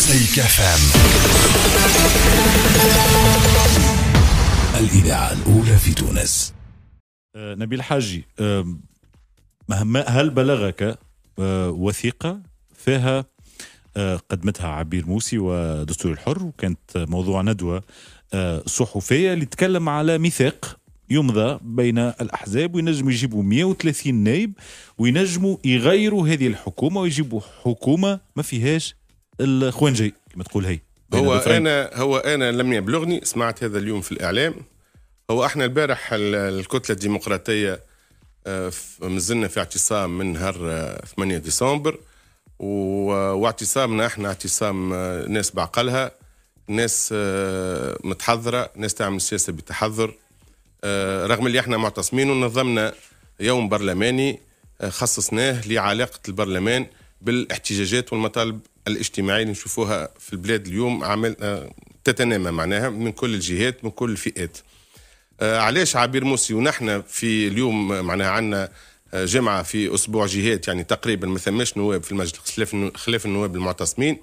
مزيك فام الاذاعه الاولى في تونس آه، نبيل حاجي هل بلغك آه، وثيقه فيها آه، قدمتها عبير موسي ودستور الحر وكانت موضوع ندوه صحفيه اللي تكلم على ميثاق يمضى بين الاحزاب وينجموا يجيبوا 130 نائب وينجموا يغيروا هذه الحكومه ويجيبوا حكومه ما فيهاش الخوانجي كما تقول هي هو انا هو انا لم يبلغني سمعت هذا اليوم في الاعلام هو احنا البارح الكتله الديمقراطيه آه، مازلنا في اعتصام من نهار 8 آه، ديسمبر واعتصامنا احنا اعتصام آه، ناس بعقلها ناس متحضره ناس تعمل سياسه بتحذر رغم اللي احنا معتصمين ونظمنا يوم برلماني خصصناه لعلاقه البرلمان بالاحتجاجات والمطالب الاجتماعية اللي نشوفوها في البلاد اليوم عمل آه، تتنامى معناها من كل الجهات من كل الفئات آه، علاش عبير موسي ونحن في اليوم معناها عندنا آه، جمعة في أسبوع جهات يعني تقريبا ما ثماش نواب في المجلس خلاف النواب المعتصمين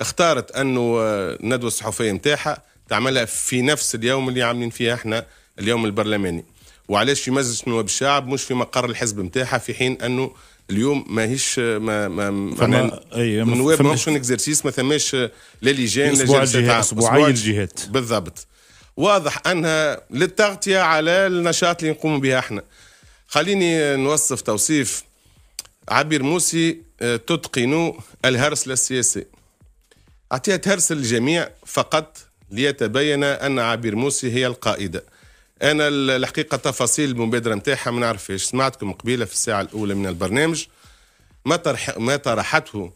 اختارت أنه الندوة الصحفية نتاعها تعملها في نفس اليوم اللي عاملين فيها احنا اليوم البرلماني وعلاش في مجلس نواب الشعب مش في مقر الحزب نتاعها في حين انه اليوم ماهيش ما ما فما اي النواب ماهوش اكزرسيس ما ثماش لا لجان لا جلسات اسبوعين الجهات بالضبط واضح انها للتغطيه على النشاط اللي نقوم به احنا خليني نوصف توصيف عبير موسي آه، تتقن الهرس السياسي اعطيها هرس للجميع فقط ليتبين ان عبير موسي هي القائده انا الحقيقه تفاصيل المبادره نتاعها ما نعرفهاش سمعتكم قبيله في الساعه الاولى من البرنامج ما طرح ما طرحته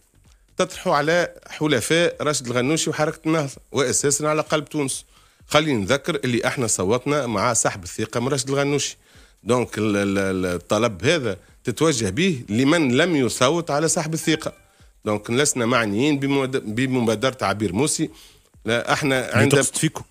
تطرحوا على حلفاء راشد الغنوشي وحركه النهضه واساسا على قلب تونس خلينا نذكر اللي احنا صوتنا مع سحب الثقه من راشد الغنوشي دونك الطلب هذا تتوجه به لمن لم يصوت على سحب الثقه دونك لسنا معنيين بمبادره عبير موسي لا احنا عندنا فيكم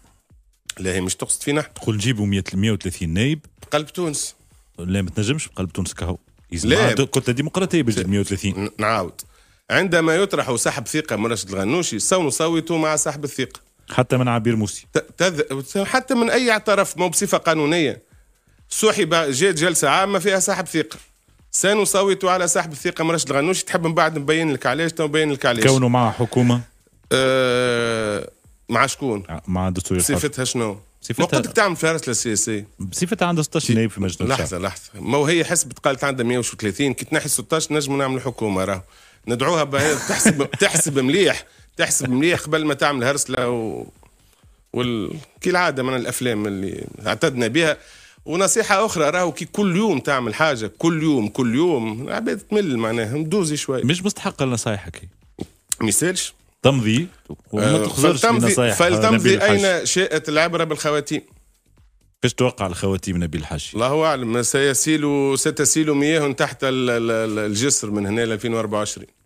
لا هي مش تقصد فينا تقول جيبوا 130 نايب بقلب تونس لا ما تنجمش بقلب تونس كهو لا كنت ديمقراطيه باش 130 نعاود عندما يطرح سحب ثقه من راشد الغنوشي سنصوت مع سحب الثقه حتى من عبير موسي تذ... حتى من اي طرف مو بصفه قانونيه سحب جات جلسه عامه فيها سحب ثقه سنصوت على سحب الثقه من راشد الغنوشي تحب من بعد نبين لك علاش تو نبين لك علاش كونه مع حكومه أه... مع شكون؟ آه، مع الدستور صفتها شنو؟ بصفتها وقتك تعمل فارس للسياسي بصفتها عنده 16 نائب في مجلس لحظه لحظه ما هي حسبت قالت عندها 130 كي تنحي 16 نجموا نعملوا حكومه راه ندعوها تحسب تحسب مليح تحسب مليح قبل ما تعمل هرسله و... وال... كالعاده من الافلام اللي اعتدنا بها ونصيحة أخرى راهو كي كل يوم تعمل حاجة كل يوم كل يوم العباد تمل معناها دوزي شوي مش مستحقة لنصايحك ما يسالش تمضي وما آه، تخزرش بنصائح فلتمضي اين شاءت العبره بالخواتيم كيفاش توقع الخواتيم نبيل الحاج؟ الله اعلم سيسيل ستسيل مياه تحت الجسر من هنا ل 2024